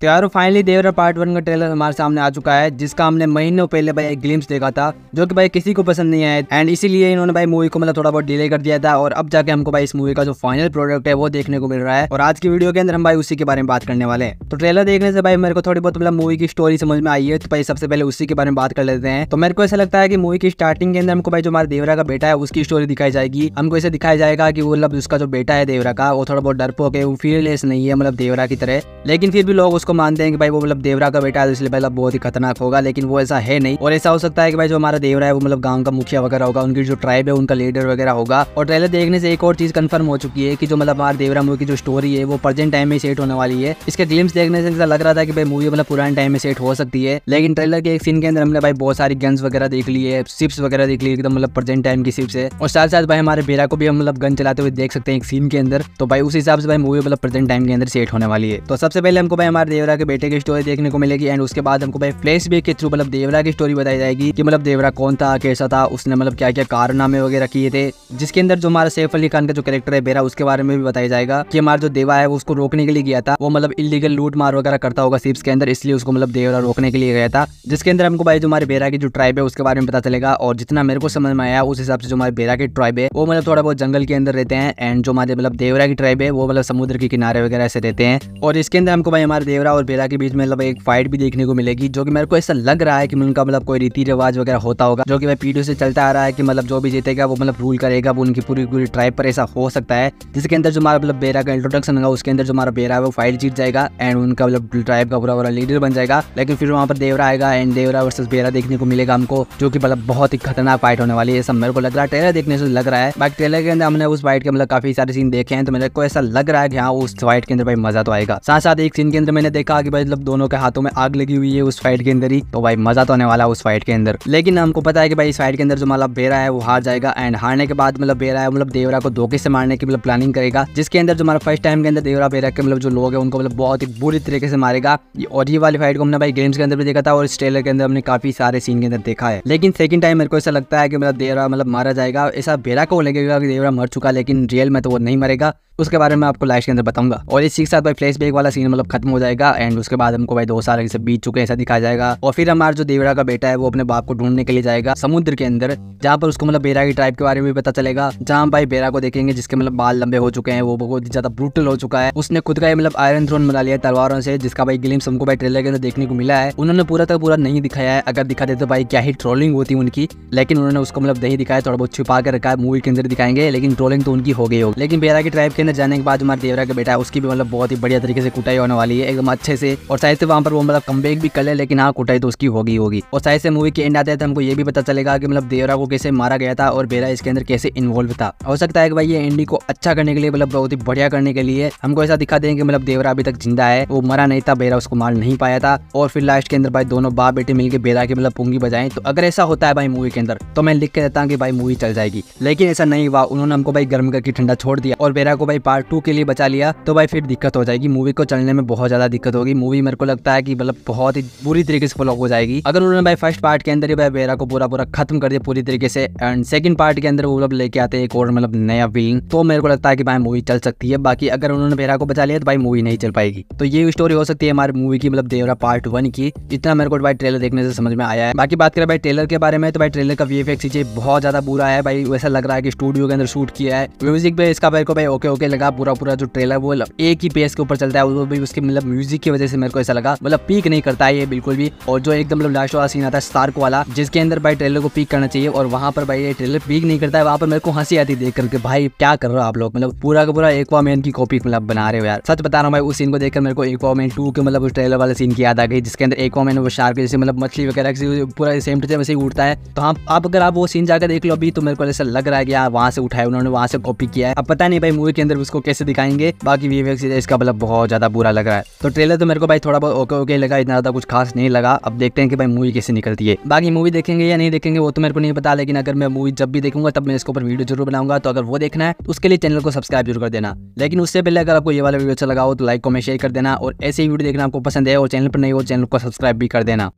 तो यार finally Devara part one का ट्रेलर हमारे सामने आ चुका है जिसका हमने महीनों पहले भाई एक ग्लिम्स देखा था जो कि भाई किसी को पसंद नहीं आया एंड इसीलिए इन्होंने भाई मूवी को मतलब थोड़ा बहुत डिले कर दिया था और अब जाके हमको भाई इस मूवी का जो फाइनल प्रोडक्ट है वो देखने को मिल रहा है और आज की वीडियो के अंदर हम भाई उसी के बारे में बात करने वाले तो ट्रेलर देखने से भाई मेरे को थोड़ी बहुत मतलब मूवी की स्टोरी समझ में आई है तो भाई सबसे पहले उसी के बारे में बात कर लेते हैं तो मेरे को ऐसा लगता है की मूवी की स्टार्टिंग के अंदर हमको भाई जो हमारे देवरा का बेटा है उसकी स्टोरी दिखाई जाएगी हमको ऐसे दिखाया जाएगा कि वो मतलब उसका जो बेटा है देवरा का वो थोड़ा बहुत डरपोक है वो फीयरलेस नहीं है मतलब देवरा की तरह लेकिन फिर भी लोग उसको इसको मानते हैं कि भाई वो मतलब देवरा का बेटा है तो इसलिए मतलब बहुत ही खतरनाक होगा लेकिन वो ऐसा है नहीं और ऐसा हो सकता है कि भाई जो हमारा देवरा है वो मतलब गांव का मुखिया वगैरह होगा उनकी जो ट्राइब है उनका लीडर वगैरह होगा और ट्रेलर देखने से एक और चीज कन्फर्म हो चुकी है कि जो मतलब हमारे देवरा मूवी की जो स्टोरी है वो प्रेजेंट टाइम में सेट होने वाली है इसके ग्लिम्स देखने से ऐसा लग रहा था कि भाई मूवी मतलब पुराने टाइम में सेट हो सकती है लेकिन ट्रेलर के एक सीन के अंदर हमने भाई बहुत सारी गन्स वगैरह देख ली है सिप्स वगैरह देख ली एकदम मतलब प्रेजेंट टाइम की सिप्स है और साथ साथ भाई हमारे बेरा को भी हम मतलब गन चलाते हुए देख सकते हैं एक सीन के अंदर तो भाई उस हिसाब से भाई मूवी मतलब प्रेजेंट टाइम के अंदर सेट होने वाली है तो सबसे पहले हमको भाई हमारे देवरा के बेटे की स्टोरी देखने को मिलेगी एंड उसके बाद हमको भाई फ्लैश के थ्रू मतलब देवरा की स्टोरी बताई जाएगी कि मतलब देवरा कौन था कैसा था उसने मतलब क्या क्या कारनामे वगैरह किए थे जिसके अंदर जो हमारा सैफ अली खान का जो कैरेक्टर है बेरा उसके बारे में भी बताया जाएगा कि हमारा जो देवा है वो उसको रोकने के लिए गया था वो मतलब इलीगल लूट मार वगैरह करता होगा सिप्स के अंदर इसलिए उसको मतलब देवरा रोकने के लिए गया था जिसके अंदर हमको भाई जो हमारे बेरा की जो ट्राइब है उसके बारे में पता चलेगा और जितना मेरे को समझ में आया उस हिसाब से जो हमारे बेरा की ट्राइब है वो मतलब थोड़ा बहुत जंगल के अंदर रहते हैं एंड जो हमारे मतलब देवरा की ट्राइब है वो मतलब समुद्र के किनारे वगैरह से रहते हैं और इसके अंदर हमको भाई हमारे देवरा चंद्रा और बेरा के बीच मतलब एक फाइट भी देखने को मिलेगी जो कि मेरे को ऐसा लग रहा है कि उनका मतलब कोई रीति रिवाज वगैरह होता होगा जो कि मैं पीढ़ियों से चलता आ रहा है कि मतलब जो भी जीतेगा वो मतलब रूल करेगा वो उनकी पूरी पूरी ट्राइब पर ऐसा हो सकता है जिसके अंदर जो हमारा मतलब बेरा का इंट्रोडक्शन होगा उसके अंदर जो हमारा बेरा है वो फाइट जीत जाएगा एंड उनका मतलब ट्राइब का पूरा पूरा लीडर बन जाएगा लेकिन फिर वहाँ पर देवरा आएगा एंड देवरा वर्सेस बेरा देखने को मिलेगा हमको जो की मतलब बहुत ही खतरनाक फाइट होने वाली है सब मेरे को लग रहा है ट्रेलर देखने से लग रहा है बाकी ट्रेलर के अंदर हमने उस फाइट के मतलब काफी सारे सीन देखे हैं तो मेरे को ऐसा लग रहा है कि हाँ उस फाइट के अंदर भाई मजा तो आएगा साथ साथ एक सीन के अंदर मैंने देखा कि भाई मतलब दोनों के हाथों में आग लगी हुई है उस फाइट के अंदर ही तो भाई मजा तो आने वाला है उस फाइट के अंदर लेकिन हमको पता है कि भाई इस फाइट के अंदर जो मतलब बेरा है वो हार जाएगा एंड हारने के बाद मतलब बेरा है मतलब देवरा को धोखे से मारने की मतलब प्लानिंग करेगा जिसके अंदर जो हमारा फर्स्ट टाइम के अंदर देवरा बेरा के मतलब जो लोग है उनको मतलब बहुत ही बुरी तरीके से मारेगा और ये वाली फाइट को हमने भाई गेम्स के अंदर भी देखा था और इस ट्रेलर के अंदर हमने काफी सारे सीन के अंदर देखा है लेकिन सेकंड टाइम मेरे को ऐसा लगता है कि मतलब देवरा मतलब मारा जाएगा ऐसा बेरा को लगेगा कि देवरा मर चुका लेकिन रियल में तो वो नहीं मरेगा उसके बारे में आपको लाइफ के अंदर बताऊंगा और इसी के साथ भाई फ्लैश बैक वाला सीन मतलब खत्म हो जाएगा एंड उसके बाद हमको भाई दो साल से बीत चुके ऐसा दिखाया जाएगा और फिर हमारा जो देवरा का बेटा है वो अपने बाप को ढूंढने के लिए जाएगा समुद्र के अंदर जहाँ पर उसको मतलब बेरा की ट्राइब के बारे में भी पता चलेगा जहाँ भाई बेरा को देखेंगे जिसके मतलब बाल लंबे हो चुके हैं वो बहुत ज्यादा ब्रूटल हो चुका है उसने खुद का मतलब आयरन थ्रोन बना लिया तलवारों से जिसका भाई गिलिम्स हमको भाई ट्रेलर के अंदर देखने को मिला है उन्होंने पूरा तक पूरा नहीं दिखाया है अगर दिखा देते तो भाई क्या ही ट्रोलिंग होती उनकी लेकिन उन्होंने उसको मतलब नहीं दिखाया थोड़ा बहुत छुपा कर रखा है मूवी के अंदर दिखाएंगे लेकिन ट्रोलिंग तो उनकी हो गई होगी लेकिन बेरा की ट्राइब के अंदर जाने के बाद जो हमारे देवरा का बेटा है उसकी भी मतलब बहुत ही बढ़िया तरीके से कुटाई होने वाली है एकदम अच्छे से और शायद से वहाँ पर वो मतलब कम भी कर ले लेकिन हाँ कुटाई तो उसकी होगी होगी और शायद से मूवी के एंड आते हैं हमको ये भी पता चलेगा कि मतलब देवरा को कैसे मारा गया था और बेरा इसके अंदर कैसे इन्वॉल्व था हो सकता है कि भाई ये एंडिंग को अच्छा करने के लिए मतलब बहुत ही बढ़िया करने के लिए हमको ऐसा दिखा दें कि मतलब देवरा अभी तक जिंदा है वो मरा नहीं था बेरा उसको मार नहीं पाया था और फिर लास्ट के अंदर भाई दोनों बाप बेटे मिलकर बेरा के मतलब पुंगी बजाएं तो अगर ऐसा होता है भाई मूवी के अंदर तो मैं लिख के देता हूँ कि भाई मूवी चल जाएगी लेकिन ऐसा नहीं हुआ उन्होंने हमको भाई गर्म करके ठंडा छोड़ दिया और बेरा को भाई पार्ट टू के लिए बचा लिया तो भाई फिर दिक्कत हो जाएगी मूवी को चलने में बहुत ज़्यादा दिक्कत होगी मूवी मेरे को लगता है कि मतलब बहुत ही बुरी तरीके से फ्लॉप हो जाएगी अगर उन्होंने भाई फर्स्ट पार्ट के अंदर ही भाई बेरा को पूरा पूरा खत्म कर दिया पूरी तरीके से एंड सेकंड पार्ट के अंदर वो मतलब लेके आते एक और मतलब नया विलिंग तो मेरे को लगता है कि भाई मूवी चल सकती है बाकी अगर उन्होंने बेरा को बचा लिया तो भाई मूवी नहीं चल पाएगी तो ये स्टोरी हो सकती है हमारे मूवी की मतलब देवरा पार्ट वन की इतना मेरे को भाई ट्रेलर देखने से समझ में आया है बाकी बात करें भाई ट्रेलर के बारे में तो भाई ट्रेलर का वी एफ बहुत ज्यादा बुरा है भाई वैसा लग रहा है कि स्टूडियो के अंदर शूट किया है म्यूजिक पे इसका भाई को भाई ओके ओके लगा पूरा पूरा जो ट्रेलर वो मतलब एक ही पेस के ऊपर चलता है वो भी उसके मतलब म्यूजिक की वजह से मेरे को ऐसा लगा मतलब पीक नहीं करता है ये बिल्कुल भी और जो एकदम मतलब लास्ट वाला सीन आता है स्टार्क वाला जिसके अंदर भाई ट्रेलर को पीक करना चाहिए और वहाँ पर भाई ये ट्रेलर पीक नहीं करता है वहाँ पर मेरे को हंसी आती देख करके भाई क्या कर रहे हो आप लोग मतलब पूरा का पूरा एक्वा मैन की कॉपी मतलब बना रहे हो यार सच बता रहा हूँ भाई उस सीन को देखकर मेरे को एक्वा मैन टू के मतलब उस ट्रेलर वाले सीन की याद आ गई जिसके अंदर एक्वा मैन वो शार्क जैसे मतलब मछली वगैरह पूरा सेम टू सेम ही उठता है तो हाँ आप अगर आप वो सीन जाकर देख लो अभी तो मेरे को ऐसा लग रहा है कि यार वहाँ से उठाए उन्होंने वहाँ से कॉपी किया है अब पता नहीं भाई मूवी के अंदर उसको कैसे दिखाएंगे बाकी वीएफएक्स इसका मतलब बहुत ज़्यादा बुरा लग रहा है तो ट्रेलर तो मेरे को भाई थोड़ा बहुत ओके ओके लगा इतना ज़्यादा कुछ खास नहीं लगा अब देखते हैं कि भाई मूवी कैसे निकलती है बाकी मूवी देखेंगे या नहीं देखेंगे वो तो मेरे को नहीं पता लेकिन अगर मैं मूवी जब भी देखूंगा तब मैं इसके ऊपर वीडियो जरूर बनाऊंगा तो अगर वो देखना है तो उसके लिए चैनल को सब्सक्राइब जरूर कर देना लेकिन उससे पहले अगर आपको ये वाला वीडियो अच्छा लगा हो तो लाइक कमेंट शेयर कर देना और ऐसे ही वीडियो देखना आपको पसंद है और चैनल पर नहीं हो चैनल को सब्सक्राइब भी कर देना